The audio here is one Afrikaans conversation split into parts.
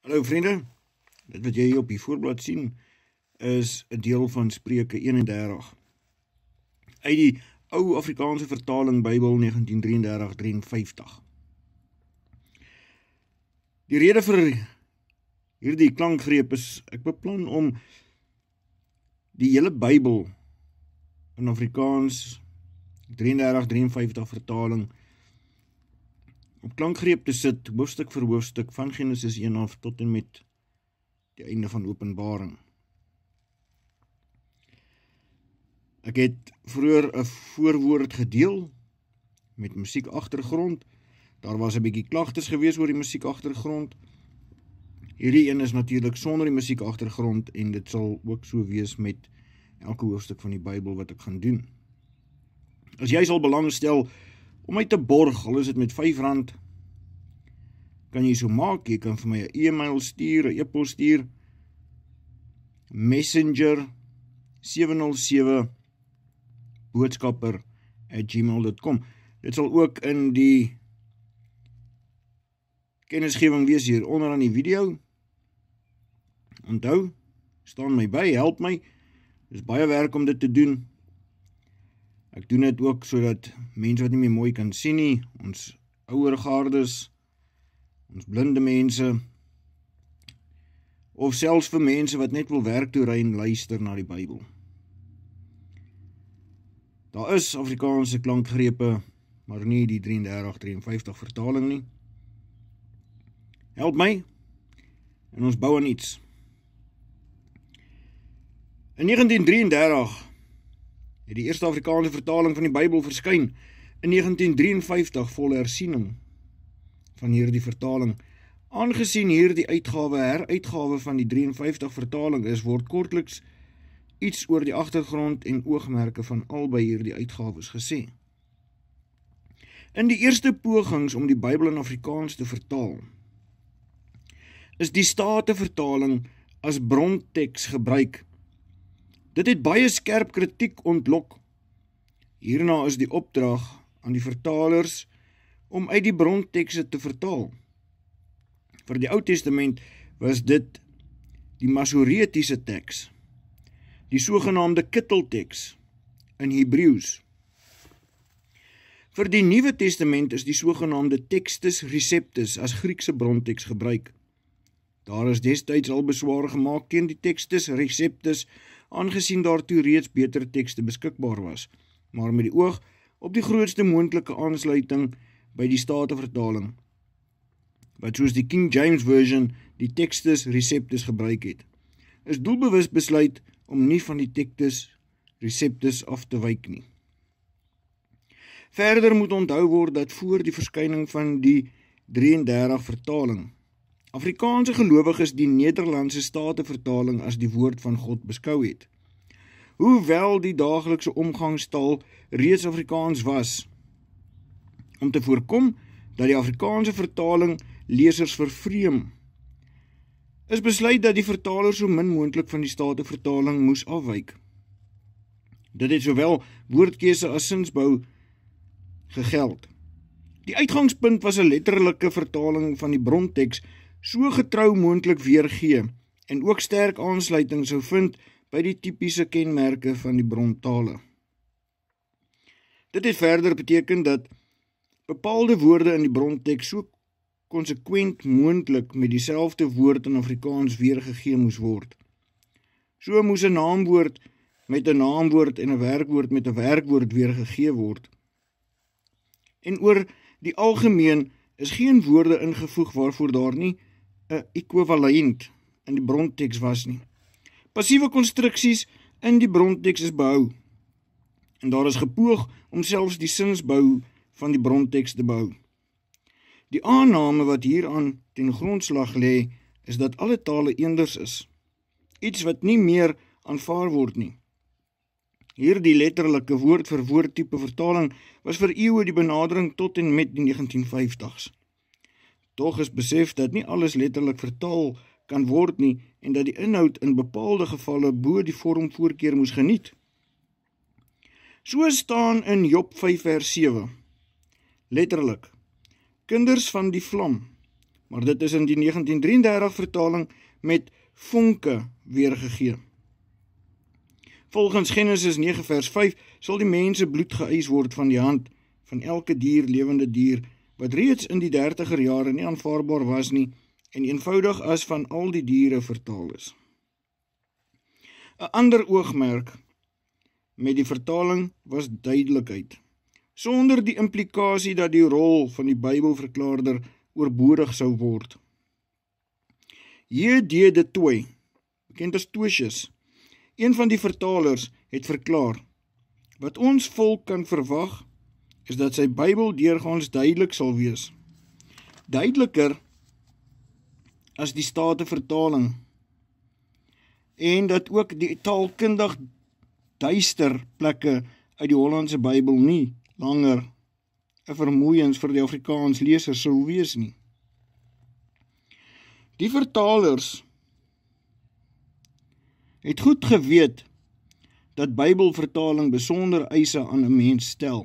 Hallo vriende. Dit wat jy hier op die voorblad sien is 'n deel van Spreuke 31 uit die ou Afrikaanse vertaling Bybel 1933-53. Die rede vir hierdie klankgreep is ek beplan om die hele Bybel in Afrikaans 33-53 vertaling op klankgreep te sit hoofstuk vir hoofstuk van Genesis 1 af tot en met die einde van Openbaring. Ek het vroeër 'n voorwoord gedeel met musiek agtergrond. Daar was 'n bietjie klagtes gewees oor die musiek agtergrond. Hierdie een is natuurlik sonder die musiek agtergrond en dit sal ook so wees met elke hoofstuk van die Bybel wat ek gaan doen. As jy sal belangstel Om my te borg, al is dit met R5, kan jy so maak, jy kan vir my een e-mail stuur, een e-post stuur, messenger 707 boodskapper at gmail.com Dit sal ook in die kennisgeving wees hier onder aan die video. Onthou, staan my by, help my, dit is baie werk om dit te doen, Ek doen dit ook sodat mense wat nie meer mooi kan sien nie, ons ouer gardes, ons blinde mense of selfs vir mense wat net wil werk toe ry en luister na die Bybel. Daar is Afrikaanse klankgrepe, maar nie die 3353 vertaling nie. Help my en ons bou aan iets. In 1933 het die eerste Afrikaanse vertaling van die Bybel verskyn in 1953 vol hersiening van hierdie vertaling. Aangesien hierdie uitgawe heruitgawe van die 53 vertaling is, word kortliks iets oor die agtergrond en oogmerke van albei hierdie uitgawes gesê. In die eerste pogings om die Bybel in Afrikaans te vertaal, is die Statenvertaling as bronteks gebruik. Dit het baie skerp kritiek ontlok. Hierna is die opdrag aan die vertalers om uit die brontekste te vertaal. Vir die Ou Testament was dit die masoretiese teks, die sogenaamde kittelteks in Hebreëus. Vir die Nuwe Testament is die sogenaamde Textus Receptus as Griekse bronteks gebruik. Daar is destyds al besware gemaak teen die Textus Receptus aangesien daartoe reeds beter tekste beskikbaar was, maar met die oog op die grootste moontlike aansluiting by die Statenvertaling wat soos die King James version die tekstes reseptes gebruik het. Is doelbewus besluit om nie van die tekstes reseptes af te wyk nie. Verder moet onthou word dat voor die verskyning van die 33 vertaling Afrikaanse gelowiges die Nederlandse Statenvertaling as die woord van God beskou het. Hoewel die daaglikse omgangstaal reeds Afrikaans was, om te voorkom dat die Afrikaanse vertaling lesers vervreem, is besluit dat die vertaler so min moontlik van die Statenvertaling moes afwyk. Dit het sowel woordkeuse as sinsbou gegeld. Die uitgangspunt was 'n letterlike vertaling van die bronteks so getrou moontlik weergee en ook sterk aansluiting sou vind by die tipiese kenmerke van die brontale. Dit het verder beteken dat bepaalde woorde in die bronteks so konsekwent moontlik met dieselfde woord in Afrikaans weergegee moes word. So moes 'n naamwoord met 'n naamwoord en 'n werkwoord met 'n werkwoord weergegee word. En oor die algemeen is geen woorde ingevoeg waarvoor daar nie 'n ekwivalent in die bronteks was nie. Passiewe konstruksies in die bronteks is behou. En daar is gepoog om selfs die sinsbou van die bronteks te behou. Die aanname wat hieraan ten grondslag lê, is dat alle tale eenders is. Iets wat nie meer aanvaar word nie. Hierdie letterlike woord vir woord tipe vertaling was vir eeue die benadering tot en met die 1950s. Tog is besef dat nie alles letterlik vertaal kan word nie en dat die inhoud in bepaalde gevalle bo die vorm voorkeur moes geniet. So staan in Job 5 vers 7. Letterlik. Kinders van die vlam. Maar dit is in die 1933 vertaling met vonke weergegee. Volgens Genesis 9 vers 5 sal die mense bloed geëis word van die hand van elke dier lewende dier wat reeds in die 30er jare nie aanvaarbaar was nie en eenvoudig as van al die diere vertaal is. 'n Ander oogmerk met die vertaling was duidelikheid, sonder die implikasie dat die rol van die Bybelverklaarder oorbodig sou word. J.D. de Tooy, bekend as Tosius, een van die vertalers, het verklaar wat ons volk kan verwag is dat sy Bybel deurgaans duidelik sal wees. Duideliker as die state vertaling en dat ook die taalkundig duister plekke uit die Hollandse Bybel nie langer 'n vermoeiens vir die Afrikaans leser sou wees nie. Die vertalers het goed geweet dat Bybelvertaling besondere eise aan 'n mens stel.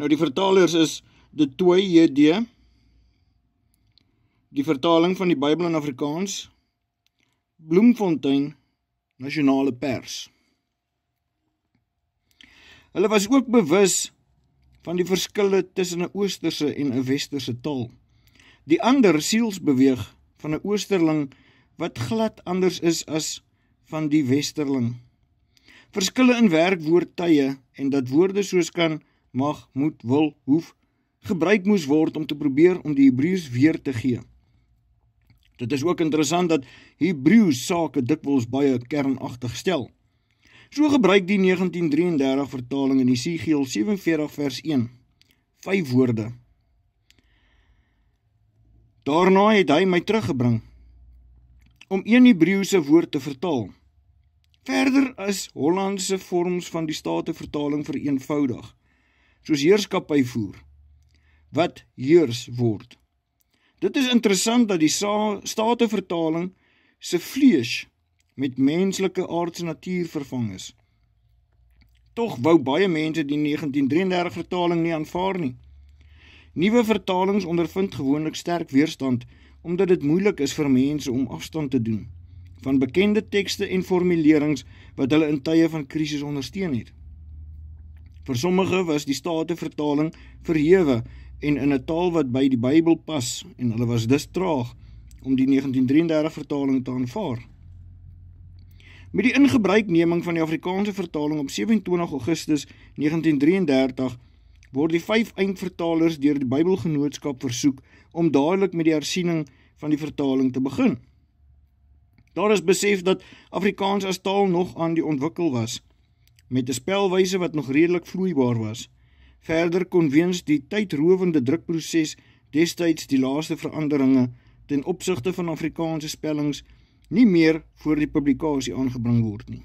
Nou die vertalers is De Toy JD die vertaling van die Bybel in Afrikaans Bloemfontein Nasionale Pers. Hulle was ook bewus van die verskille tussen 'n oosterse en 'n westerse taal. Die ander sielsbeweeg van 'n oosterling wat glad anders is as van die westerling. Verskille in werkwoordtye en dat woorde soos kan mag, moet, wil, hoef gebruik moes word om te probeer om die Hebreërs weer te gee. Dit is ook interessant dat Hebreërs sake dikwels baie kernagtig stel. So gebruik die 1933 vertaling in die Siegel 47 vers 1 vyf woorde. Daarna het hy my teruggebring om een Hebreëse woord te vertaal. Verder is Hollandse vorms van die staatevertaling vereenvoudig soos heerskappy voer wat heers word. Dit is interessant dat die staate vertaling se vlees met menslike aardse natuur vervang is. Tog wou baie mense die 1933 vertaling nie aanvaar nie. Nuwe vertalings ondervind gewoonlik sterk weerstand omdat dit moeilik is vir mense om afstand te doen van bekende tekste en formulerings wat hulle in tye van krisis ondersteun het. Vir sommige was die Statenvertaling verhewe en in 'n taal wat by die Bybel pas en hulle was dus traag om die 1933 vertaling te aanvaar. Met die ingebruikneming van die Afrikaanse vertaling op 27 Augustus 1933 word die vyf eindvertalers deur die Bybelgenootskap versoek om dadelik met die hersiening van die vertaling te begin. Daar is besef dat Afrikaans as taal nog aan die ontwikkel was met 'n spelwyse wat nog redelik vloeibaar was. Verder kon weens die tydrowende drukproses destyds die laaste veranderinge ten opsigte van Afrikaanse spellings nie meer voor die publikasie aangebring word nie.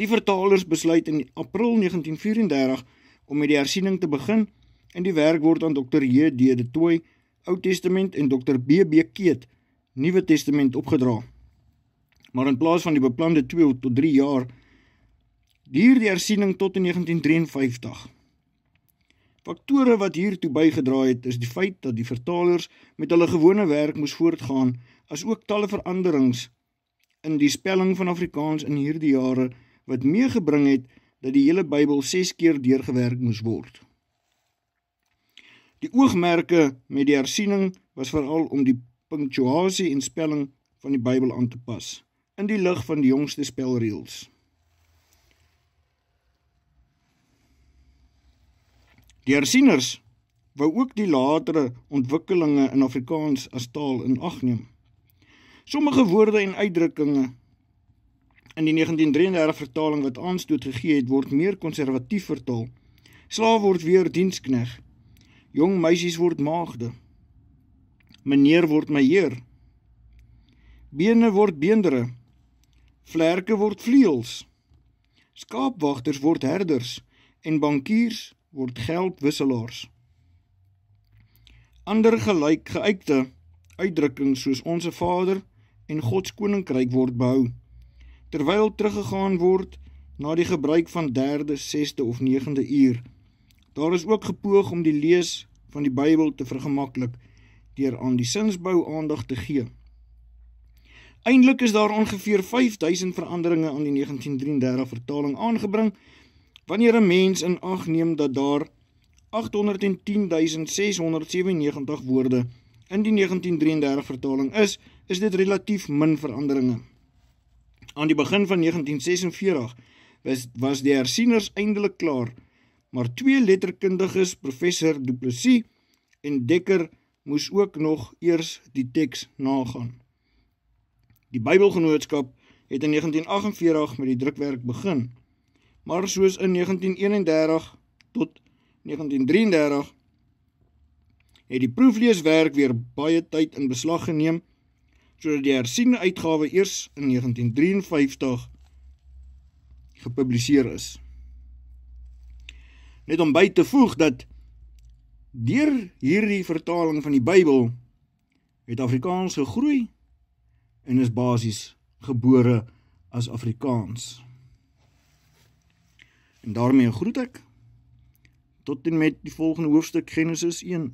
Die vertalers besluit in April 1934 om met die hersiening te begin en die werk word aan Dr. J. D. de Tooy, Ou Testament en Dr. B. B. Keet, Nuwe Testament opgedra. Maar in plaas van die beplande 2 tot 3 jaar duur die hersiening tot in 1953. Faktore wat hiertoe bygedra het is die feit dat die vertalers met hulle gewone werk moes voortgaan, asook talle veranderings in die spelling van Afrikaans in hierdie jare wat meegebring het dat die hele Bybel 6 keer deurgewerk moes word. Die oogmerke met die hersiening was veral om die punctuasie en spelling van die Bybel aan te pas in die lig van die jongste spelreëls. Deursieners wou ook die latere ontwikkelinge in Afrikaans as taal in ag neem. Sommige woorde en uitdrukkinge in die 1933 vertaling wat aanstoot gegee het, word meer konservatief vertaal. Slaaf word weer dienskneg. Jong meisies word maagde. Meneer word my heer. Bene word beendere. Vlerke word vleuels. Skaapwagters word herders en bankiers word geldwisselaars. Ander gelijk geëikte uitdrukking soos onse vader en Gods koninkryk word behou, terwyl teruggegaan word na die gebruik van derde, seste of negende uur. Daar is ook gepoog om die lees van die bybel te vergemakkelijk dier aan die sinsbou aandag te gee. Eindelijk is daar ongeveer 5000 veranderinge aan die 1933 vertaling aangebring, Wanneer 'n mens in ag neem dat daar 810697 woorde in die 1933 vertaling is, is dit relatief min veranderinge. Aan die begin van 1946 was was die hersieners eindelik klaar, maar twee letterkundiges, professor Du Plessis en Dekker, moes ook nog eers die teks nagaan. Die Bybelgenootskap het in 1948 met die drukwerk begin. Maar soos in 1931 tot 1933 het die proefleeswerk weer baie tyd in beslag geneem sodat die hersiene uitgawe eers in 1953 gepubliseer is. Net om by te voeg dat deur hierdie vertaling van die Bybel het Afrikaans gegroei en is basies gebore as Afrikaans. En daarmee groet ek tot en met die volgende hoofstuk Genesis 1.